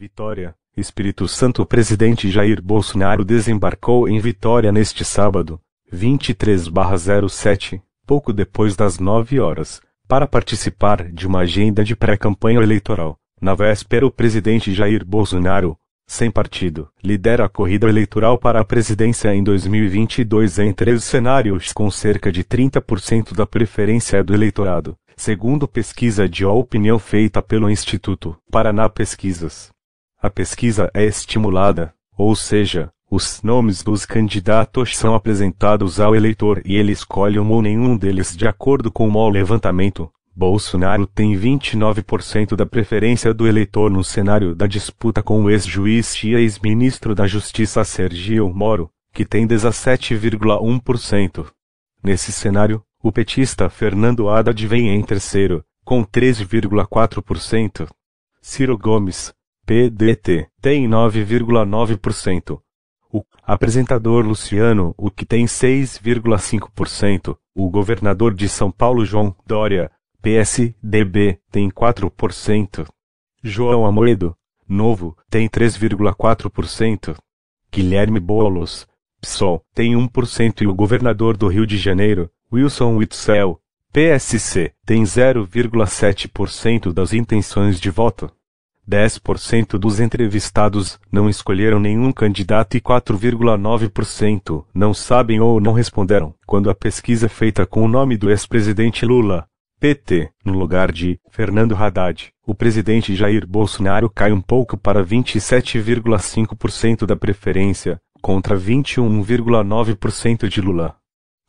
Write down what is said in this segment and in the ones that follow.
Vitória, Espírito Santo Presidente Jair Bolsonaro desembarcou em Vitória neste sábado, 23/07, pouco depois das 9 horas, para participar de uma agenda de pré-campanha eleitoral. Na véspera, o presidente Jair Bolsonaro, sem partido, lidera a corrida eleitoral para a presidência em 2022 em três cenários com cerca de 30% da preferência do eleitorado, segundo pesquisa de opinião feita pelo Instituto Paraná Pesquisas. A pesquisa é estimulada, ou seja, os nomes dos candidatos são apresentados ao eleitor e ele escolhe um ou nenhum deles de acordo com o levantamento. Bolsonaro tem 29% da preferência do eleitor no cenário da disputa com o ex-juiz e ex-ministro da Justiça Sergio Moro, que tem 17,1%. Nesse cenário, o petista Fernando Haddad vem em terceiro, com 13,4%. Ciro Gomes, PDT, tem 9,9%. O apresentador Luciano, o que tem 6,5%. O governador de São Paulo João Dória, PSDB, tem 4%. João Amoedo, Novo, tem 3,4%. Guilherme Boulos, PSOL, tem 1% e o governador do Rio de Janeiro, Wilson Witzel, PSC, tem 0,7% das intenções de voto. 10% dos entrevistados não escolheram nenhum candidato e 4,9% não sabem ou não responderam quando a pesquisa feita com o nome do ex-presidente Lula, PT, no lugar de Fernando Haddad, o presidente Jair Bolsonaro cai um pouco para 27,5% da preferência, contra 21,9% de Lula.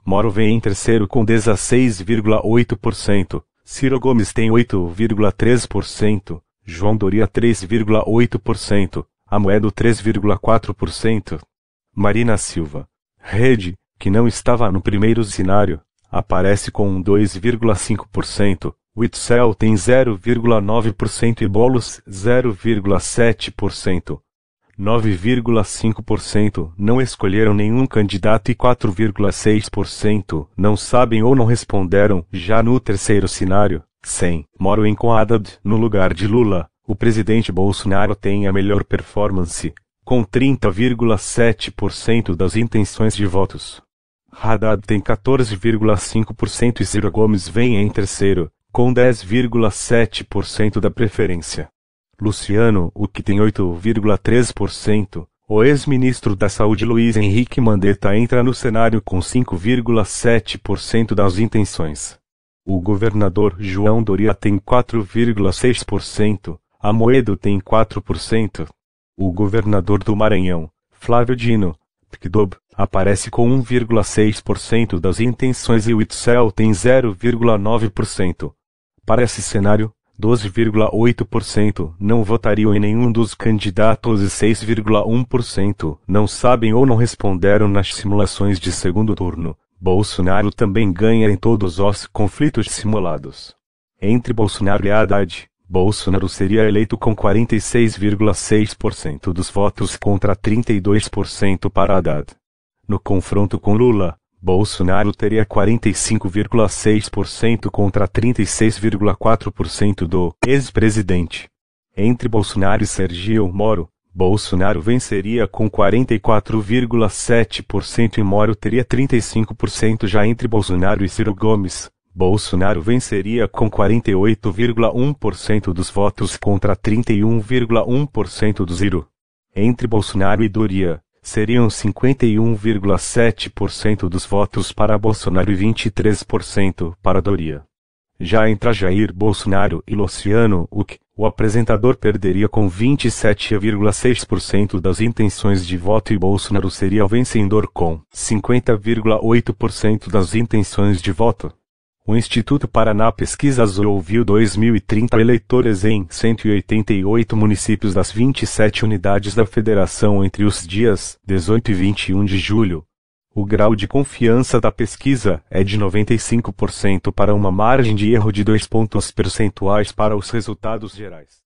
Moro vem em terceiro com 16,8%, Ciro Gomes tem 8,3%. João Doria 3,8%, Amoedo 3,4%. Marina Silva. Rede, que não estava no primeiro cenário, aparece com 2,5%, Witzel tem 0,9% e Bolos 0,7%. 9,5% não escolheram nenhum candidato e 4,6% não sabem ou não responderam já no terceiro cenário. 100. Moro em Coadad, no lugar de Lula. O presidente Bolsonaro tem a melhor performance, com 30,7% das intenções de votos. Haddad tem 14,5% e Ciro Gomes vem em terceiro, com 10,7% da preferência. Luciano, o que tem 8,3%, o ex-ministro da Saúde Luiz Henrique Mandetta entra no cenário com 5,7% das intenções. O governador João Doria tem 4,6%, Amoedo tem 4%. O governador do Maranhão, Flávio Dino, PQDOB, aparece com 1,6% das intenções e o Itzel tem 0,9%. Para esse cenário, 12,8% não votariam em nenhum dos candidatos e 6,1% não sabem ou não responderam nas simulações de segundo turno. Bolsonaro também ganha em todos os conflitos simulados. Entre Bolsonaro e Haddad, Bolsonaro seria eleito com 46,6% dos votos contra 32% para Haddad. No confronto com Lula, Bolsonaro teria 45,6% contra 36,4% do ex-presidente. Entre Bolsonaro e Sergio Moro, Bolsonaro venceria com 44,7% e Moro teria 35% já entre Bolsonaro e Ciro Gomes. Bolsonaro venceria com 48,1% dos votos contra 31,1% do Ciro. Entre Bolsonaro e Doria, seriam 51,7% dos votos para Bolsonaro e 23% para Doria. Já entre Jair Bolsonaro e Luciano Huck, o apresentador perderia com 27,6% das intenções de voto e Bolsonaro seria o vencedor com 50,8% das intenções de voto. O Instituto Paraná Pesquisas ouviu 2030 eleitores em 188 municípios das 27 unidades da federação entre os dias 18 e 21 de julho o grau de confiança da pesquisa é de 95% para uma margem de erro de 2 pontos percentuais para os resultados gerais.